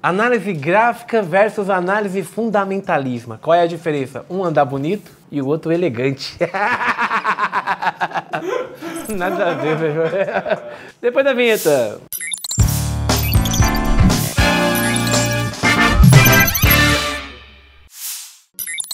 Análise gráfica versus análise fundamentalismo. Qual é a diferença? Um andar bonito e o outro elegante. Nada a ver, velho. Depois da vinheta.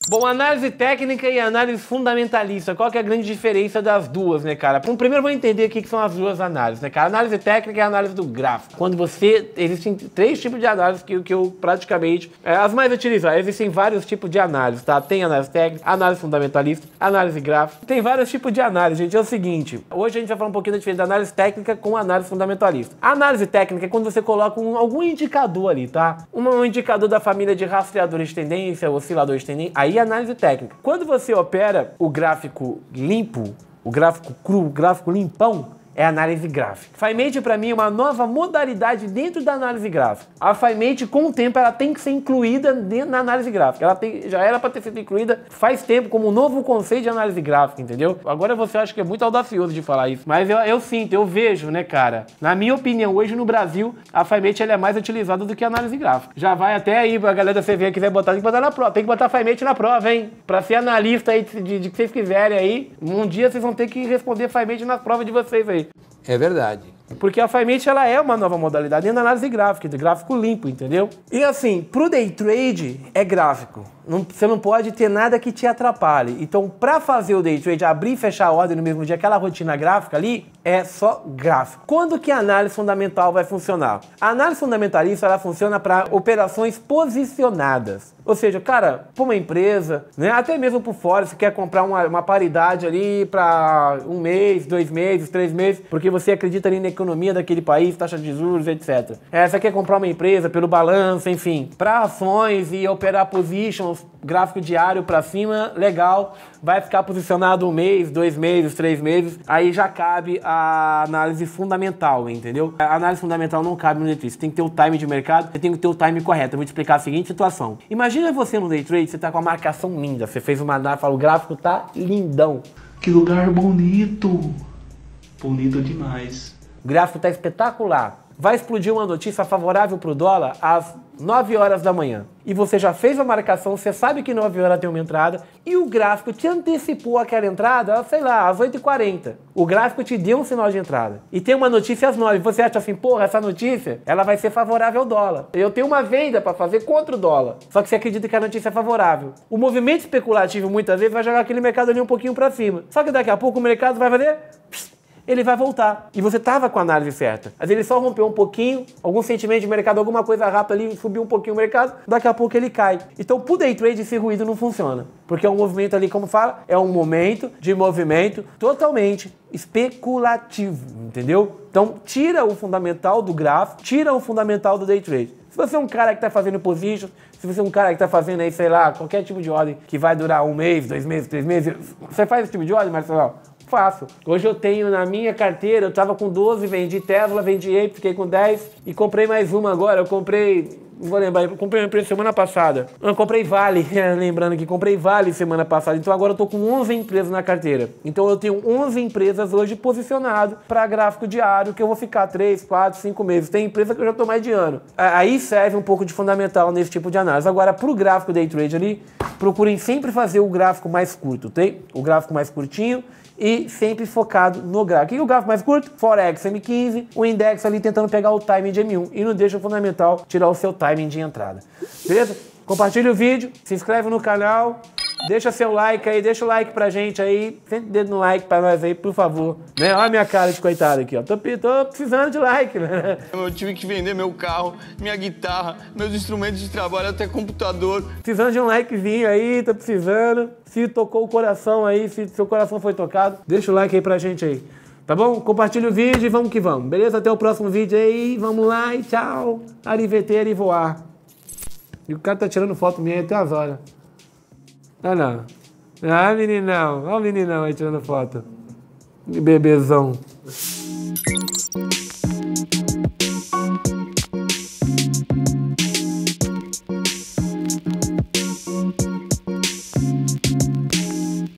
Bom, análise técnica e análise fundamentalista. Qual que é a grande diferença das duas, né, cara? Bom, primeiro vamos entender o que são as duas análises, né, cara? análise técnica é a análise do gráfico. Quando você. Existem três tipos de análise que, que eu praticamente. É, as mais utilizadas. Existem vários tipos de análise, tá? Tem análise técnica, análise fundamentalista, análise gráfica. Tem vários tipos de análise, gente. É o seguinte: hoje a gente vai falar um pouquinho da diferença da análise técnica com análise fundamentalista. A análise técnica é quando você coloca um, algum indicador ali, tá? Um, um indicador da família de rastreadores de tendência, osciladores de tendência. Aí Aí é análise técnica. Quando você opera o gráfico limpo, o gráfico cru, o gráfico limpão, é a análise gráfica. FiMate para mim é uma nova modalidade dentro da análise gráfica. A FiMate com o tempo ela tem que ser incluída dentro análise gráfica. Ela tem, já era para ter sido incluída faz tempo como um novo conceito de análise gráfica, entendeu? Agora você acha que é muito audacioso de falar isso, mas eu, eu sinto, eu vejo, né, cara? Na minha opinião, hoje no Brasil, a FiMate ela é mais utilizada do que a análise gráfica. Já vai até aí a galera da CV quiser botar, tem que botar na prova, tem que botar FiMate na prova, hein? Para ser analista aí de, de, de, que vocês quiserem aí, um dia vocês vão ter que responder FiMate na prova de vocês aí. É verdade. Porque a FireMate ela é uma nova modalidade de análise gráfica, de gráfico limpo, entendeu? E assim, para o day trade é gráfico. Não, você não pode ter nada que te atrapalhe. Então, para fazer o day trade, abrir e fechar a ordem no mesmo dia, aquela rotina gráfica ali, é só gráfico. Quando que a análise fundamental vai funcionar? A análise fundamentalista ela funciona para operações posicionadas. Ou seja, cara, para uma empresa, né, até mesmo por fora, você quer comprar uma, uma paridade ali para um mês, dois meses, três meses, porque você acredita ali na economia daquele país, taxa de juros, etc. É, você quer comprar uma empresa pelo balanço, enfim, para ações e operar positions gráfico diário para cima, legal. Vai ficar posicionado um mês, dois meses, três meses. Aí já cabe a análise fundamental, entendeu? A análise fundamental não cabe no day trade. Você tem que ter o time de mercado, você tem que ter o time correto. Eu vou te explicar a seguinte situação. Imagina você no day trade, você tá com a marcação linda. Você fez uma análise, fala, o gráfico tá lindão. Que lugar bonito. Bonito demais. O gráfico tá espetacular vai explodir uma notícia favorável para o dólar às 9 horas da manhã. E você já fez a marcação, você sabe que 9 horas tem uma entrada, e o gráfico te antecipou aquela entrada, sei lá, às 8h40. O gráfico te deu um sinal de entrada. E tem uma notícia às 9. Você acha assim, porra, essa notícia, ela vai ser favorável ao dólar. Eu tenho uma venda para fazer contra o dólar. Só que você acredita que a notícia é favorável. O movimento especulativo, muitas vezes, vai jogar aquele mercado ali um pouquinho para cima. Só que daqui a pouco o mercado vai fazer ele vai voltar. E você estava com a análise certa. Mas ele só rompeu um pouquinho, algum sentimento de mercado, alguma coisa rápida ali, subiu um pouquinho o mercado, daqui a pouco ele cai. Então, pro day trade, esse ruído não funciona. Porque é um movimento ali, como fala, é um momento de movimento totalmente especulativo, entendeu? Então, tira o fundamental do gráfico, tira o fundamental do day trade. Se você é um cara que está fazendo position, se você é um cara que está fazendo aí, sei lá, qualquer tipo de ordem que vai durar um mês, dois meses, três meses, você faz esse tipo de ordem, Marcelo? faço. Hoje eu tenho na minha carteira, eu tava com 12, vendi Tesla, vendi Ape, fiquei com 10 e comprei mais uma agora. Eu comprei não vou lembrar, eu comprei uma empresa semana passada. Eu comprei Vale, lembrando que comprei Vale semana passada. Então agora eu tô com 11 empresas na carteira. Então eu tenho 11 empresas hoje posicionado para gráfico diário que eu vou ficar 3, 4, 5 meses. Tem empresa que eu já tô mais de ano. Aí serve um pouco de fundamental nesse tipo de análise. Agora pro gráfico day trade ali, procurem sempre fazer o gráfico mais curto, tem? O gráfico mais curtinho e sempre focado no gráfico. O que é o gráfico mais curto? Forex M15, o index ali tentando pegar o timing de M1 e não deixa o fundamental tirar o seu timing de entrada. Beleza? Compartilhe o vídeo, se inscreve no canal. Deixa seu like aí, deixa o like pra gente aí. Senta o dedo no like pra nós aí, por favor. Né? Olha a minha cara de coitado aqui, ó. Tô, tô precisando de like, né? Eu tive que vender meu carro, minha guitarra, meus instrumentos de trabalho, até computador. Precisando de um likezinho aí, tô precisando. Se tocou o coração aí, se seu coração foi tocado, deixa o like aí pra gente aí. Tá bom? Compartilha o vídeo e vamos que vamos. Beleza? Até o próximo vídeo aí. Vamos lá e tchau. Ariveteira e voar. E o cara tá tirando foto minha até as horas. Olha lá. Ah, meninão. Olha o meninão aí tirando foto. Bebezão.